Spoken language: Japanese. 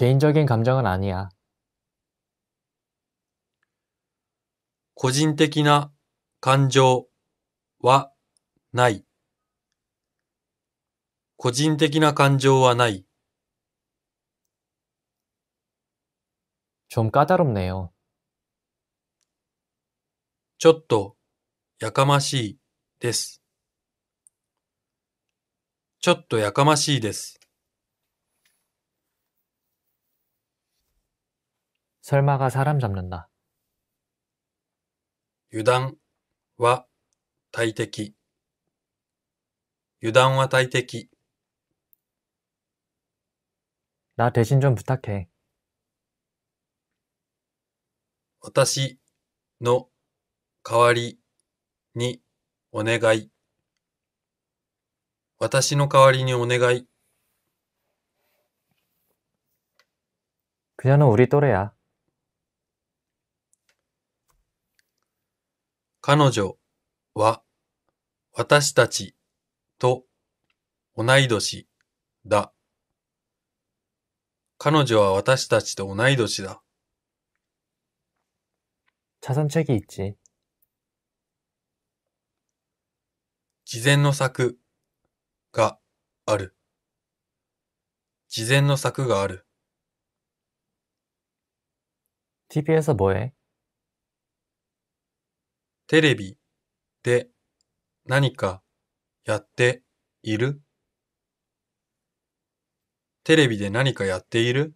개인적인감정은아니야個人的な感情はない。個人的な感情はない。ちょっとやかましいです。ちょっとやかましいです。 설마가 사람 잡는다. 유당와 대기 유당와 대기 나 대신 좀 부탁해. 私の代わりにお願い。私の代わりにお願い。 그녀는 우리 또래야. 彼女は私たちと同い年だ。彼女は私たちと同い年だ。자선책이있지事前の策がある。事前の策がある。TV 에서뭐해テレビで何かやっているテレビで何かやっている